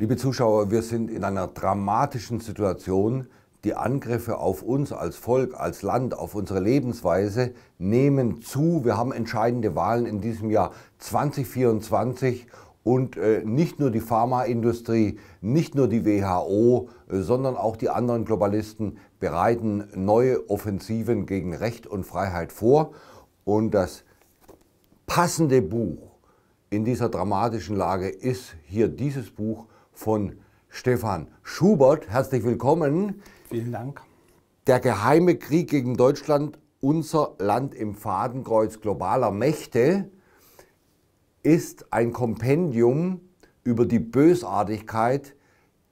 Liebe Zuschauer, wir sind in einer dramatischen Situation. Die Angriffe auf uns als Volk, als Land, auf unsere Lebensweise nehmen zu. Wir haben entscheidende Wahlen in diesem Jahr 2024 und äh, nicht nur die Pharmaindustrie, nicht nur die WHO, äh, sondern auch die anderen Globalisten bereiten neue Offensiven gegen Recht und Freiheit vor. Und das passende Buch in dieser dramatischen Lage ist hier dieses Buch von Stefan Schubert. Herzlich willkommen. Vielen Dank. Der geheime Krieg gegen Deutschland, unser Land im Fadenkreuz globaler Mächte, ist ein Kompendium über die Bösartigkeit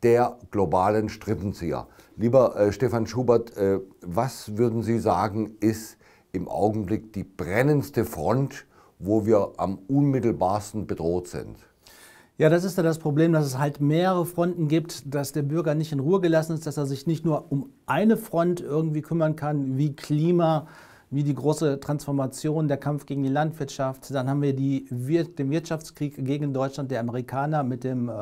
der globalen Strippenzieher. Lieber äh, Stefan Schubert, äh, was würden Sie sagen, ist im Augenblick die brennendste Front, wo wir am unmittelbarsten bedroht sind? Ja, das ist ja das Problem, dass es halt mehrere Fronten gibt, dass der Bürger nicht in Ruhe gelassen ist, dass er sich nicht nur um eine Front irgendwie kümmern kann, wie Klima, wie die große Transformation, der Kampf gegen die Landwirtschaft. Dann haben wir die, den Wirtschaftskrieg gegen Deutschland der Amerikaner mit, dem, äh,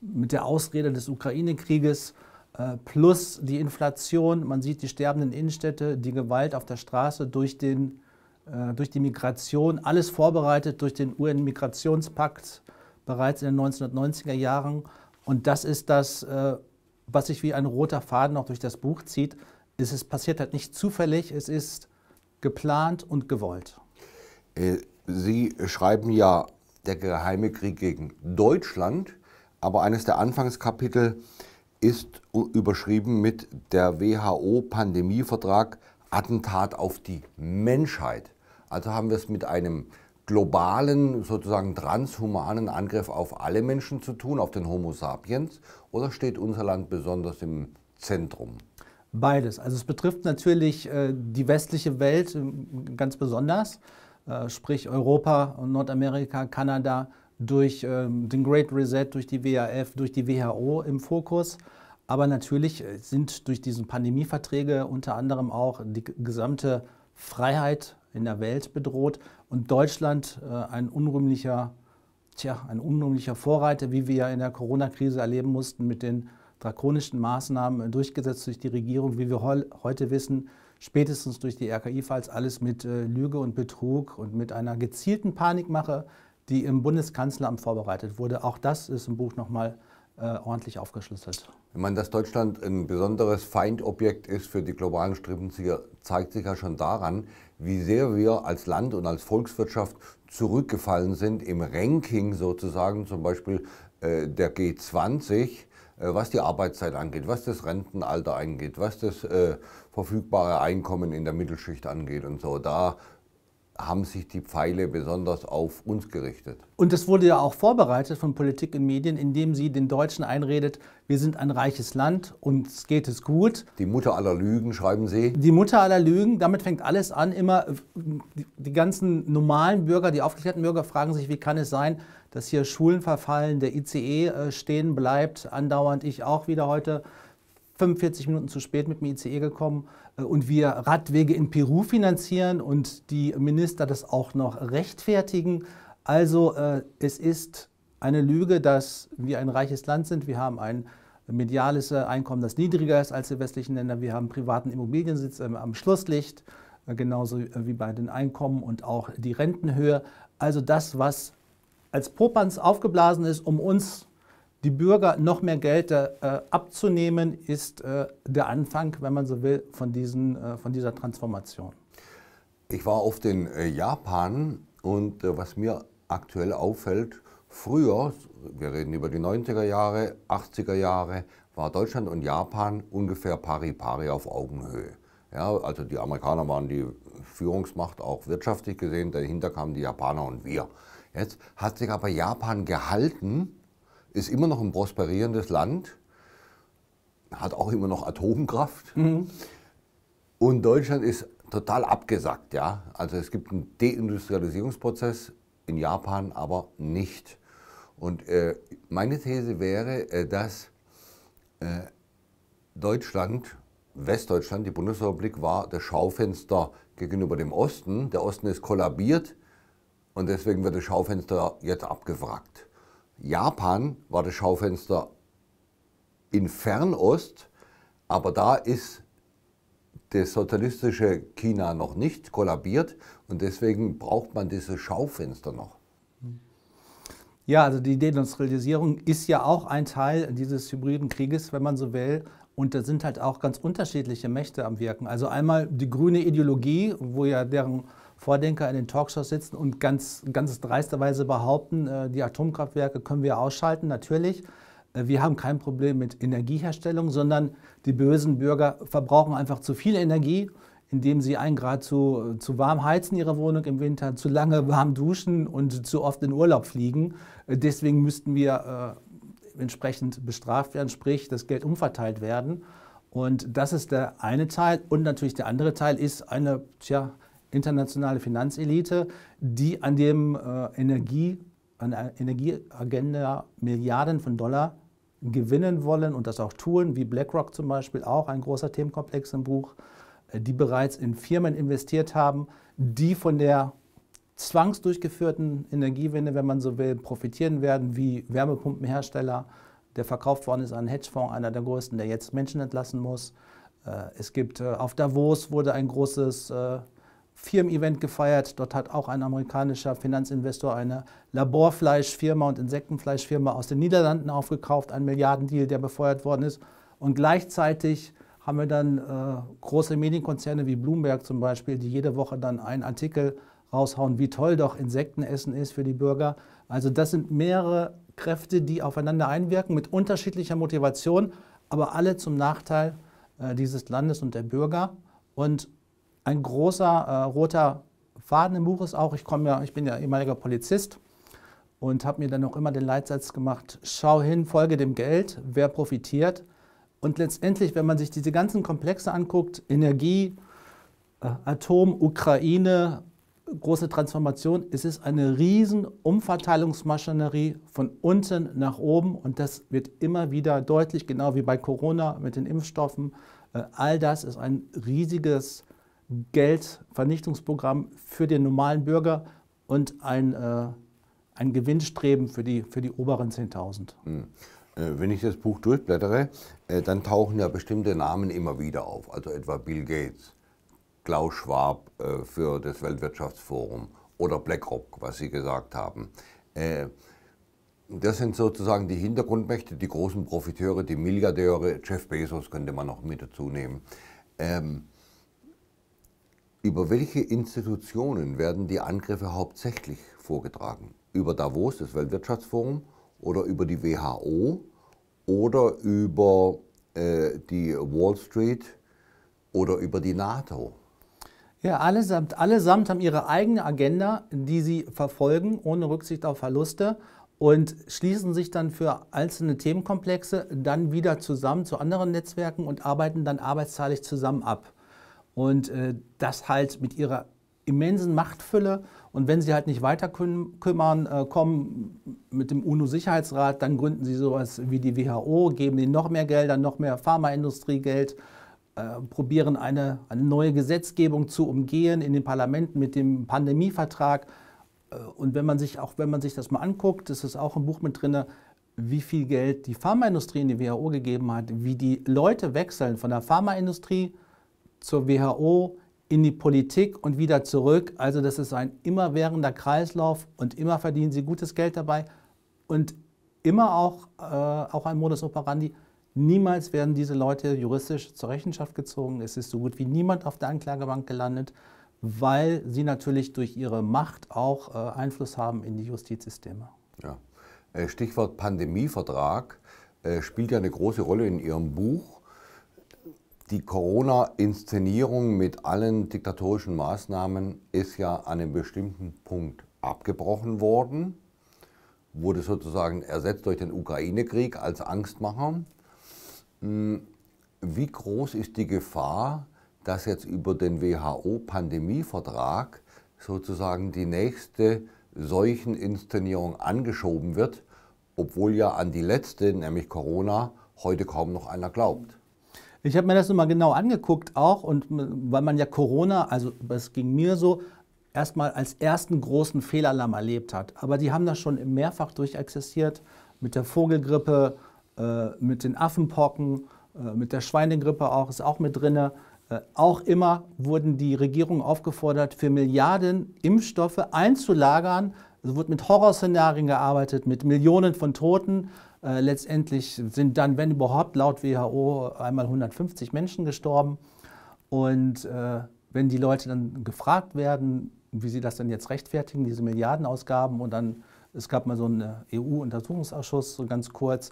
mit der Ausrede des Ukraine-Krieges äh, plus die Inflation. Man sieht die sterbenden Innenstädte, die Gewalt auf der Straße durch den äh, durch die Migration, alles vorbereitet durch den UN-Migrationspakt, bereits in den 1990er Jahren. Und das ist das, äh, was sich wie ein roter Faden auch durch das Buch zieht. Es passiert halt nicht zufällig, es ist geplant und gewollt. Äh, Sie schreiben ja der geheime Krieg gegen Deutschland, aber eines der Anfangskapitel ist überschrieben mit der WHO-Pandemievertrag Attentat auf die Menschheit. Also haben wir es mit einem globalen, sozusagen transhumanen Angriff auf alle Menschen zu tun, auf den Homo sapiens? Oder steht unser Land besonders im Zentrum? Beides. Also es betrifft natürlich äh, die westliche Welt ähm, ganz besonders, äh, sprich Europa, Nordamerika, Kanada, durch ähm, den Great Reset, durch die WAF, durch die WHO im Fokus. Aber natürlich äh, sind durch diese Pandemieverträge unter anderem auch die gesamte Freiheit in der Welt bedroht und Deutschland äh, ein unrühmlicher, tja, ein unrühmlicher Vorreiter, wie wir ja in der Corona-Krise erleben mussten, mit den drakonischen Maßnahmen äh, durchgesetzt durch die Regierung, wie wir heute wissen, spätestens durch die RKI-Falls alles mit äh, Lüge und Betrug und mit einer gezielten Panikmache, die im Bundeskanzleramt vorbereitet wurde. Auch das ist im Buch nochmal äh, ordentlich aufgeschlüsselt. Ich meine, dass Deutschland ein besonderes Feindobjekt ist für die globalen Strippenzieher, zeigt sich ja schon daran, wie sehr wir als Land und als Volkswirtschaft zurückgefallen sind im Ranking sozusagen, zum Beispiel äh, der G20, äh, was die Arbeitszeit angeht, was das Rentenalter angeht, was das äh, verfügbare Einkommen in der Mittelschicht angeht und so. Da haben sich die Pfeile besonders auf uns gerichtet. Und das wurde ja auch vorbereitet von Politik und Medien, indem sie den Deutschen einredet, wir sind ein reiches Land, uns geht es gut. Die Mutter aller Lügen, schreiben Sie. Die Mutter aller Lügen, damit fängt alles an. Immer die ganzen normalen Bürger, die aufgeklärten Bürger fragen sich, wie kann es sein, dass hier Schulen verfallen, der ICE äh, stehen bleibt, andauernd ich auch wieder heute 45 Minuten zu spät mit dem ICE gekommen äh, und wir Radwege in Peru finanzieren und die Minister das auch noch rechtfertigen. Also äh, es ist eine Lüge, dass wir ein reiches Land sind. Wir haben ein mediales äh, Einkommen, das niedriger ist als die westlichen Länder. Wir haben privaten Immobiliensitz ähm, am Schlusslicht, genauso wie bei den Einkommen und auch die Rentenhöhe. Also das, was als Popanz aufgeblasen ist, um uns die Bürger noch mehr Geld äh, abzunehmen, ist äh, der Anfang, wenn man so will, von, diesen, äh, von dieser Transformation. Ich war oft in äh, Japan und äh, was mir aktuell auffällt, früher, wir reden über die 90er Jahre, 80er Jahre, war Deutschland und Japan ungefähr pari pari auf Augenhöhe. Ja, also die Amerikaner waren die Führungsmacht auch wirtschaftlich gesehen, dahinter kamen die Japaner und wir. Jetzt hat sich aber Japan gehalten ist immer noch ein prosperierendes Land, hat auch immer noch Atomkraft. Mhm. Und Deutschland ist total abgesackt, ja. Also es gibt einen Deindustrialisierungsprozess in Japan, aber nicht. Und äh, meine These wäre, äh, dass äh, Deutschland, Westdeutschland, die Bundesrepublik war das Schaufenster gegenüber dem Osten. Der Osten ist kollabiert und deswegen wird das Schaufenster jetzt abgewrackt. Japan war das Schaufenster in Fernost, aber da ist das sozialistische China noch nicht kollabiert und deswegen braucht man diese Schaufenster noch. Ja, also die Deindustrialisierung ist ja auch ein Teil dieses hybriden Krieges, wenn man so will. Und da sind halt auch ganz unterschiedliche Mächte am Wirken. Also einmal die grüne Ideologie, wo ja deren Vordenker in den Talkshows sitzen und ganz, ganz dreisterweise behaupten, äh, die Atomkraftwerke können wir ausschalten, natürlich. Äh, wir haben kein Problem mit Energieherstellung, sondern die bösen Bürger verbrauchen einfach zu viel Energie, indem sie ein Grad zu, zu warm heizen ihre Wohnung im Winter, zu lange warm duschen und zu oft in Urlaub fliegen. Äh, deswegen müssten wir äh, entsprechend bestraft werden, sprich das Geld umverteilt werden. Und das ist der eine Teil. Und natürlich der andere Teil ist eine, tja, internationale Finanzelite, die an, dem, äh, Energie, an der Energieagenda Milliarden von Dollar gewinnen wollen und das auch tun, wie BlackRock zum Beispiel, auch ein großer Themenkomplex im Buch, äh, die bereits in Firmen investiert haben, die von der zwangsdurchgeführten Energiewende, wenn man so will, profitieren werden, wie Wärmepumpenhersteller, der verkauft worden ist an einen Hedgefonds, einer der größten, der jetzt Menschen entlassen muss. Äh, es gibt äh, auf Davos wurde ein großes Firmen-Event gefeiert. Dort hat auch ein amerikanischer Finanzinvestor eine Laborfleischfirma und Insektenfleischfirma aus den Niederlanden aufgekauft, ein Milliardendeal, der befeuert worden ist. Und gleichzeitig haben wir dann äh, große Medienkonzerne wie Bloomberg zum Beispiel, die jede Woche dann einen Artikel raushauen, wie toll doch Insektenessen ist für die Bürger. Also das sind mehrere Kräfte, die aufeinander einwirken mit unterschiedlicher Motivation, aber alle zum Nachteil äh, dieses Landes und der Bürger. Und ein großer äh, roter Faden im Buch ist auch, ich, komme ja, ich bin ja ehemaliger Polizist und habe mir dann auch immer den Leitsatz gemacht, schau hin, folge dem Geld, wer profitiert. Und letztendlich, wenn man sich diese ganzen Komplexe anguckt, Energie, äh, Atom, Ukraine, große Transformation, es ist eine riesen Umverteilungsmaschinerie von unten nach oben und das wird immer wieder deutlich, genau wie bei Corona mit den Impfstoffen. Äh, all das ist ein riesiges Geldvernichtungsprogramm für den normalen Bürger und ein, äh, ein Gewinnstreben für die, für die oberen 10.000. Hm. Äh, wenn ich das Buch durchblättere, äh, dann tauchen ja bestimmte Namen immer wieder auf, also etwa Bill Gates, Klaus Schwab äh, für das Weltwirtschaftsforum oder BlackRock, was Sie gesagt haben. Das sind sozusagen die Hintergrundmächte, die großen Profiteure, die Milliardäre, Jeff Bezos könnte man noch mit dazu nehmen. Ähm, über welche Institutionen werden die Angriffe hauptsächlich vorgetragen? Über Davos, das Weltwirtschaftsforum, oder über die WHO oder über äh, die Wall Street oder über die NATO? Ja, allesamt, allesamt haben ihre eigene Agenda, die sie verfolgen, ohne Rücksicht auf Verluste und schließen sich dann für einzelne Themenkomplexe dann wieder zusammen zu anderen Netzwerken und arbeiten dann arbeitsteilig zusammen ab und äh, das halt mit ihrer immensen Machtfülle. Und wenn sie halt nicht weiter kümmern, äh, kommen mit dem UNO-Sicherheitsrat, dann gründen sie sowas wie die WHO, geben ihnen noch mehr Gelder, noch mehr Pharmaindustriegeld, äh, probieren eine, eine, neue Gesetzgebung zu umgehen in den Parlamenten mit dem Pandemievertrag. Äh, und wenn man sich auch, wenn man sich das mal anguckt, ist es auch im Buch mit drin, wie viel Geld die Pharmaindustrie in die WHO gegeben hat, wie die Leute wechseln von der Pharmaindustrie äh, zur WHO, in die Politik und wieder zurück. Also das ist ein immerwährender Kreislauf und immer verdienen sie gutes Geld dabei und immer auch, äh, auch ein Modus operandi. Niemals werden diese Leute juristisch zur Rechenschaft gezogen. Es ist so gut wie niemand auf der Anklagebank gelandet, weil sie natürlich durch ihre Macht auch äh, Einfluss haben in die Justizsysteme. Ja. Äh, Stichwort Pandemievertrag äh, spielt ja eine große Rolle in Ihrem Buch. Die Corona-Inszenierung mit allen diktatorischen Maßnahmen ist ja an einem bestimmten Punkt abgebrochen worden, wurde sozusagen ersetzt durch den Ukraine-Krieg als Angstmacher. Hm, wie groß ist die Gefahr, dass jetzt über den WHO-Pandemievertrag sozusagen die nächste Seucheninszenierung angeschoben wird, obwohl ja an die letzte, nämlich Corona, heute kaum noch einer glaubt? Ich habe mir das nochmal genau angeguckt auch und weil man ja Corona, also das ging mir so, erstmal als ersten großen Fehlalarm erlebt hat. Aber die haben das schon mehrfach durchexistiert mit der Vogelgrippe, äh, mit den Affenpocken, äh, mit der Schweinegrippe auch, ist auch mit drinne. Äh, auch immer wurden die Regierungen aufgefordert, für Milliarden Impfstoffe einzulagern. Es wurde mit Horrorszenarien gearbeitet, mit Millionen von Toten. Äh, letztendlich sind dann, wenn überhaupt, laut WHO einmal 150 Menschen gestorben. Und äh, wenn die Leute dann gefragt werden, wie sie das denn jetzt rechtfertigen, diese Milliardenausgaben, und dann, es gab mal so einen äh, EU-Untersuchungsausschuss, so ganz kurz,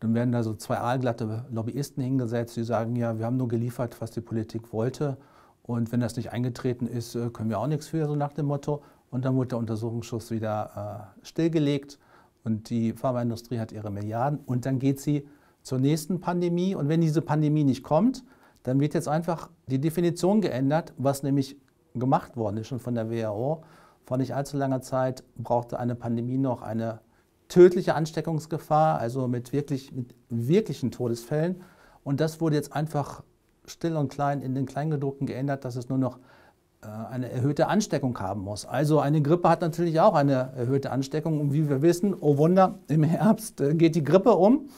dann werden da so zwei aalglatte Lobbyisten hingesetzt, die sagen, ja, wir haben nur geliefert, was die Politik wollte. Und wenn das nicht eingetreten ist, äh, können wir auch nichts für, so nach dem Motto. Und dann wurde der Untersuchungsschuss wieder äh, stillgelegt. Und die Pharmaindustrie hat ihre Milliarden und dann geht sie zur nächsten Pandemie. Und wenn diese Pandemie nicht kommt, dann wird jetzt einfach die Definition geändert, was nämlich gemacht worden ist schon von der WHO. Vor nicht allzu langer Zeit brauchte eine Pandemie noch eine tödliche Ansteckungsgefahr, also mit, wirklich, mit wirklichen Todesfällen. Und das wurde jetzt einfach still und klein in den Kleingedruckten geändert, dass es nur noch äh, eine erhöhte Ansteckung haben muss. Also eine Grippe hat natürlich auch eine erhöhte Ansteckung. Und wie wir wissen, oh Wunder, im Herbst äh, geht die Grippe um.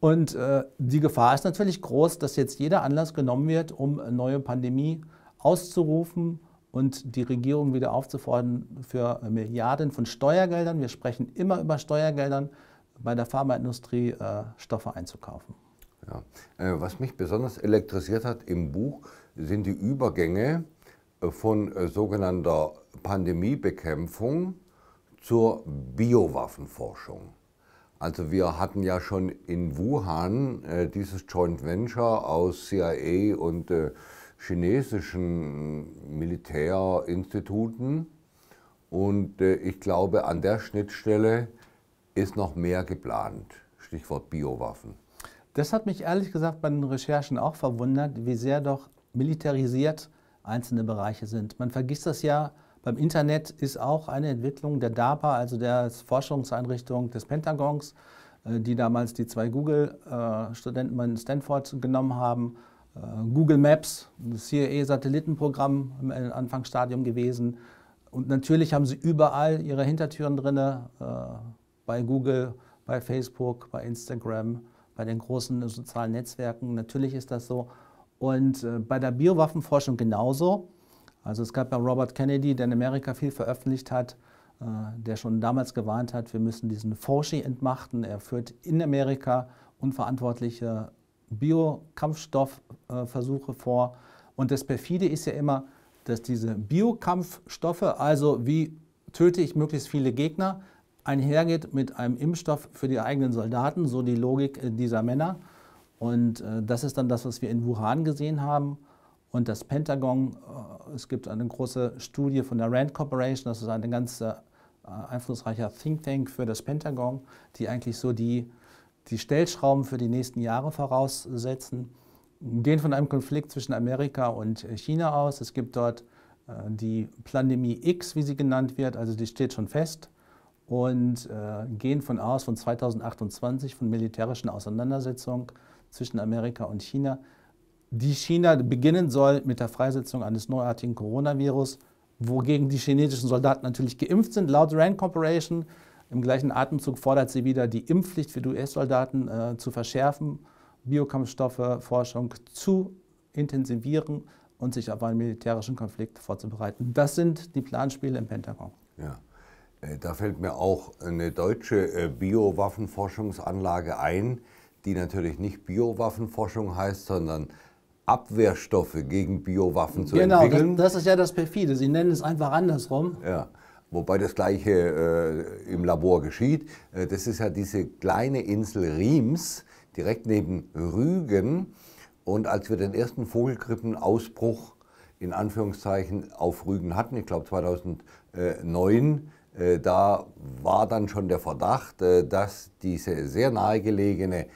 Und äh, die Gefahr ist natürlich groß, dass jetzt jeder Anlass genommen wird, um eine neue Pandemie auszurufen und die Regierung wieder aufzufordern für Milliarden von Steuergeldern. Wir sprechen immer über Steuergeldern bei der Pharmaindustrie Stoffe einzukaufen. Ja. Was mich besonders elektrisiert hat im Buch, sind die Übergänge von äh, sogenannter Pandemiebekämpfung zur Biowaffenforschung. Also wir hatten ja schon in Wuhan äh, dieses Joint Venture aus CIA und äh, chinesischen Militärinstituten. Und äh, ich glaube, an der Schnittstelle ist noch mehr geplant. Stichwort Biowaffen. Das hat mich ehrlich gesagt bei den Recherchen auch verwundert, wie sehr doch militarisiert einzelne Bereiche sind. Man vergisst das ja, beim Internet ist auch eine Entwicklung der DARPA, also der Forschungseinrichtung des Pentagons, äh, die damals die zwei Google-Studenten in Stanford genommen haben. Äh, Google Maps, das CIA-Satellitenprogramm im äh, Anfangsstadium gewesen. Und natürlich haben sie überall ihre Hintertüren drin, bei Google, bei Facebook, bei Instagram, bei den großen sozialen Netzwerken. Natürlich ist das so. Und äh, bei der Biowaffenforschung genauso. Also es gab ja Robert Kennedy, der in Amerika viel veröffentlicht hat, äh, der schon damals gewarnt hat, wir müssen diesen Fauci entmachten. Er führt in Amerika unverantwortliche Biokampfstoffversuche vor. Und das perfide ist ja immer, dass diese Biokampfstoffe, also wie töte ich möglichst viele Gegner, einhergeht mit einem Impfstoff für die eigenen Soldaten, so die Logik äh, dieser Männer. Und äh, das ist dann das, was wir in Wuhan gesehen haben. Und das Pentagon, äh, es gibt eine große Studie von der Rand Corporation, das ist ein ganz äh, einflussreicher Think Tank für das Pentagon, die eigentlich so die, die Stellschrauben für die nächsten Jahre voraussetzen. Gehen von einem Konflikt zwischen Amerika und China aus. Es gibt dort die Pandemie X, wie sie genannt wird, also die steht schon fest und gehen von aus von 2028 von militärischen Auseinandersetzungen zwischen Amerika und China, die China beginnen soll mit der Freisetzung eines neuartigen Coronavirus, wogegen die chinesischen Soldaten natürlich geimpft sind. Laut Rand Corporation im gleichen Atemzug fordert sie wieder, die Impfpflicht für US-Soldaten äh, zu verschärfen, Biokampfstoffe, Forschung zu intensivieren und sich auf einen militärischen Konflikt vorzubereiten. Das sind die Planspiele im Pentagon. Ja. Äh, da fällt mir auch eine deutsche äh, Biowaffenforschungsanlage ein, die natürlich nicht Biowaffenforschung heißt, sondern Abwehrstoffe gegen Biowaffen zu genau, entwickeln. Genau, das, das, ist ja das perfide. Sie nennen es einfach andersrum. Ja. Wobei das Gleiche äh, im Labor geschieht. Äh, das ist ja diese kleine Insel Riems, direkt neben Rügen. Und als wir den ersten Vogelgrippenausbruch in Anführungszeichen auf Rügen hatten, ich glaube 2009, äh, da war dann schon der Verdacht, äh, dass diese sehr nahegelegene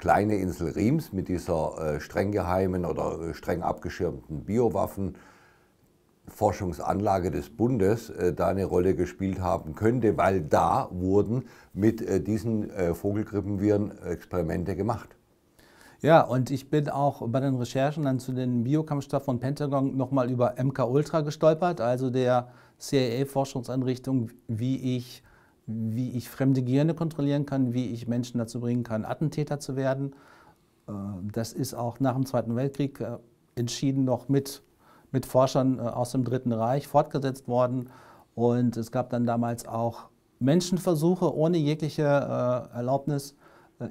kleine Insel Riems mit dieser äh, streng geheimen oder äh, streng abgeschirmten Biowaffenforschungsanlage des Bundes äh, da eine Rolle gespielt haben könnte, weil da wurden mit äh, diesen äh, Vogelgrippenviren Experimente gemacht. Ja, und ich bin auch bei den Recherchen dann zu den Biokampfstoffen von Pentagon nochmal über MK Ultra gestolpert, also der CIA-Forschungseinrichtung, wie ich wie ich fremde Gierne kontrollieren kann, wie ich Menschen dazu bringen kann, Attentäter zu werden. Äh, das ist auch nach dem Zweiten Weltkrieg äh, entschieden noch mit, mit Forschern äh, aus dem Dritten Reich fortgesetzt worden. Und es gab dann damals auch Menschenversuche ohne jegliche Erlaubnis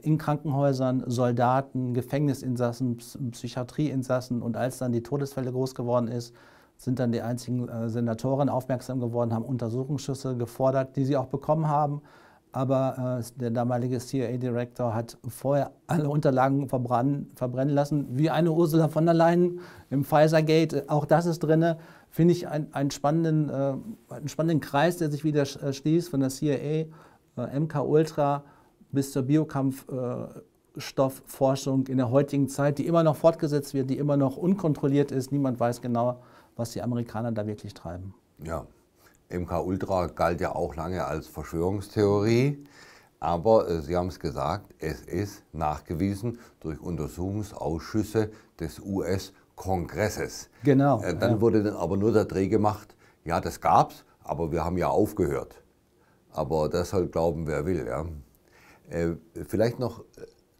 in Krankenhäusern, Soldaten, Gefängnisinsassen, Psychiatrieinsassen. Und als dann die Todesfälle groß geworden ist, sind dann die einzigen äh, Senatoren aufmerksam geworden, haben Untersuchungsschüsse gefordert, die sie auch bekommen haben. Aber äh, der damalige CIA-Direktor hat vorher alle Unterlagen verbrennen, verbrennen, lassen, wie eine Ursula von der Leyen im Pfizer-Gate. Auch das ist drin. Finde ich ein, einen, spannenden, äh, einen spannenden Kreis, der sich wieder äh, schließt von der CIA, äh, MK Ultra bis zur Biokampfstoffforschung Stoffforschung in der heutigen Zeit, die immer noch fortgesetzt wird, die immer noch unkontrolliert ist. Niemand weiß genau, was die Amerikaner da wirklich treiben. Ja, MK Ultra galt ja auch lange als Verschwörungstheorie. Aber äh, Sie haben es gesagt, es ist nachgewiesen durch Untersuchungsausschüsse des US-Kongresses. Genau. Äh, dann ja. wurde dann aber nur der Dreh gemacht, ja, das gab's, aber wir haben ja aufgehört. Aber das soll glauben, wer will. Ja. Äh, vielleicht noch äh,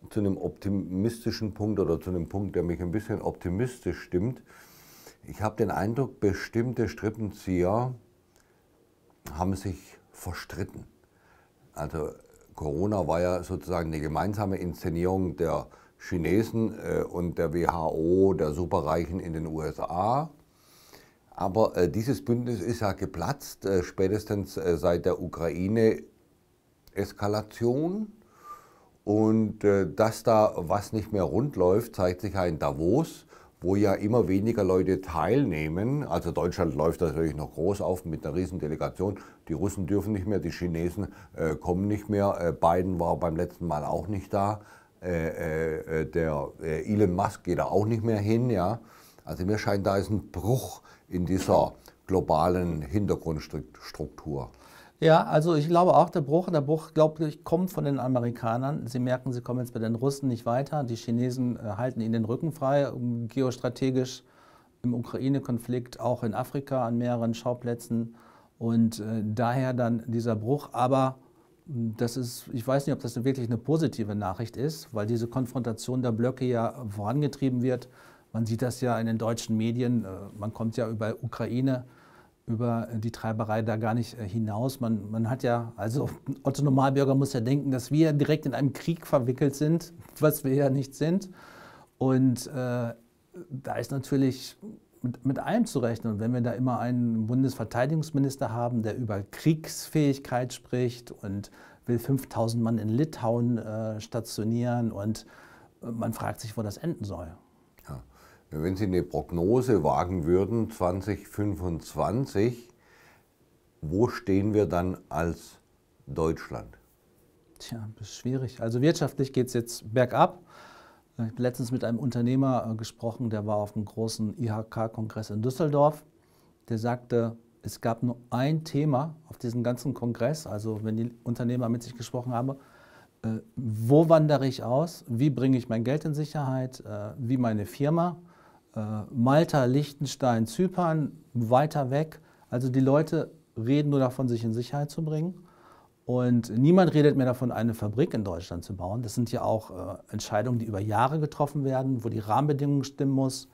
zu einem optimistischen Punkt oder zu einem Punkt, der mich ein bisschen optimistisch stimmt. Ich habe den Eindruck, bestimmte Strippenzieher haben sich verstritten. Also Corona war ja sozusagen eine gemeinsame Inszenierung der Chinesen äh, und der WHO, der Superreichen in den USA. Aber äh, dieses Bündnis ist ja geplatzt, äh, spätestens äh, seit der Ukraine-Eskalation. Und äh, dass da was nicht mehr rund läuft, zeigt sich ja in Davos wo ja immer weniger Leute teilnehmen. Also Deutschland läuft natürlich noch groß auf mit einer riesen Delegation. Die Russen dürfen nicht mehr, die Chinesen äh, kommen nicht mehr. Äh, Biden war beim letzten Mal auch nicht da. Äh, äh, äh der äh, Elon Musk geht da auch nicht mehr hin. Ja? Also mir scheint, da ist ein Bruch in dieser globalen Hintergrundstruktur. Ja, also ich glaube auch, der Bruch, der Bruch, glaube ich, kommt von den Amerikanern. Sie merken, sie kommen jetzt bei den Russen nicht weiter. Die Chinesen äh, halten ihnen den Rücken frei, geostrategisch im Ukraine-Konflikt, auch in Afrika an mehreren Schauplätzen. Und äh, daher dann dieser Bruch. Aber hm, das ist, ich weiß nicht, ob das wirklich eine positive Nachricht ist, weil diese Konfrontation der Blöcke ja vorangetrieben wird. Man sieht das ja in den deutschen Medien. Äh, man kommt ja über Ukraine über die Treiberei da gar nicht äh, hinaus. Man, man hat ja, also Otto Normalbürger muss ja denken, dass wir direkt in einem Krieg verwickelt sind, was wir ja nicht sind. Und äh, da ist natürlich mit, mit allem zu rechnen. Und wenn wir da immer einen Bundesverteidigungsminister haben, der über Kriegsfähigkeit spricht und will 5000 Mann in Litauen äh, stationieren und äh, man fragt sich, wo das enden soll. Wenn Sie eine Prognose wagen würden, 2025, wo stehen wir dann als Deutschland? Tja, das ist schwierig. Also wirtschaftlich geht es jetzt bergab. Ich habe letztens mit einem Unternehmer äh, gesprochen, der war auf einem großen IHK-Kongress in Düsseldorf. Der sagte, es gab nur ein Thema auf diesem ganzen Kongress, also wenn die Unternehmer mit sich gesprochen haben, äh, wo wandere ich aus, wie bringe ich mein Geld in Sicherheit, äh, wie meine Firma äh, Malta, Liechtenstein, Zypern, weiter weg. Also die Leute reden nur davon, sich in Sicherheit zu bringen. Und niemand redet mehr davon, eine Fabrik in Deutschland zu bauen. Das sind ja auch äh, Entscheidungen, die über Jahre getroffen werden, wo die Rahmenbedingungen stimmen muss.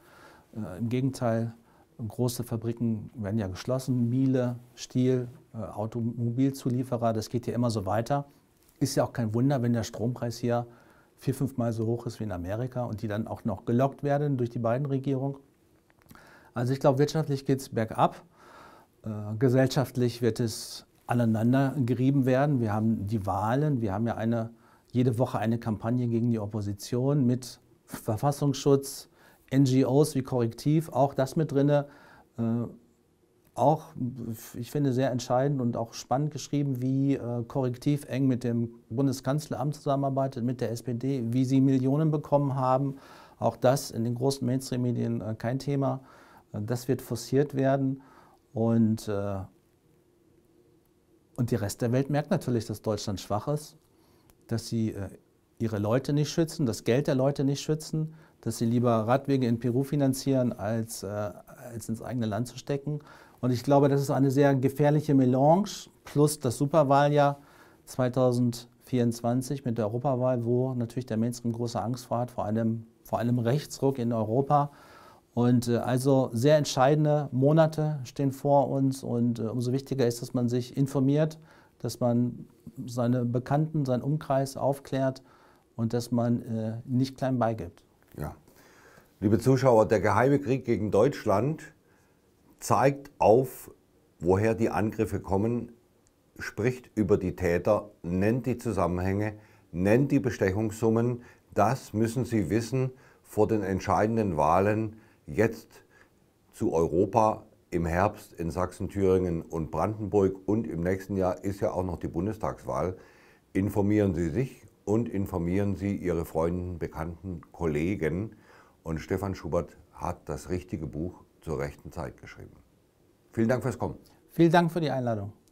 Äh, Im Gegenteil, große Fabriken werden ja geschlossen, Miele, Stiel, Automobilzulieferer, das geht ja immer so weiter. Ist ja auch kein Wunder, wenn der Strompreis hier vier, fünfmal so hoch ist wie in Amerika und die dann auch noch gelockt werden durch die beiden Regierungen. Also ich glaube, wirtschaftlich geht es bergab. Äh, gesellschaftlich wird es aneinander gerieben werden. Wir haben die Wahlen, wir haben ja eine, jede Woche eine Kampagne gegen die Opposition mit Verfassungsschutz, NGOs wie Korrektiv, auch das mit drin. Äh, auch, ich finde, sehr entscheidend und auch spannend geschrieben, wie äh, Korrektiv eng mit dem Bundeskanzleramt zusammenarbeitet, mit der SPD, wie sie Millionen bekommen haben. Auch das in den großen Mainstream-Medien äh, kein Thema. Äh, das wird forciert werden. Und, und die Rest der Welt merkt natürlich, dass Deutschland schwach ist, dass sie ihre Leute nicht schützen, das Geld der Leute nicht schützen, dass sie lieber Radwege in Peru finanzieren, als, als ins eigene Land zu stecken. Und ich glaube, das ist eine sehr gefährliche Melange plus das Superwahljahr 2024 mit der Europawahl, wo natürlich der Mainstream große Angst vor hat, vor allem, vor einem Rechtsruck in Europa. Und äh, also sehr entscheidende Monate stehen vor uns und äh, umso wichtiger ist, dass man sich informiert, dass man seine Bekannten, seinen Umkreis aufklärt und dass man äh, nicht klein beigibt. Ja. Liebe Zuschauer, der geheime Krieg gegen Deutschland zeigt auf, woher die Angriffe kommen, spricht über die Täter, nennt die Zusammenhänge, nennt die Bestechungssummen. Das müssen Sie wissen vor den entscheidenden Wahlen jetzt zu Europa im Herbst in Sachsen, Thüringen und Brandenburg und im nächsten Jahr ist ja auch noch die Bundestagswahl. Informieren Sie sich und informieren Sie Ihre Freunde, Bekannten, Kollegen. Und Stefan Schubert hat das richtige Buch zur rechten Zeit geschrieben. Vielen Dank fürs Kommen. Vielen Dank für die Einladung.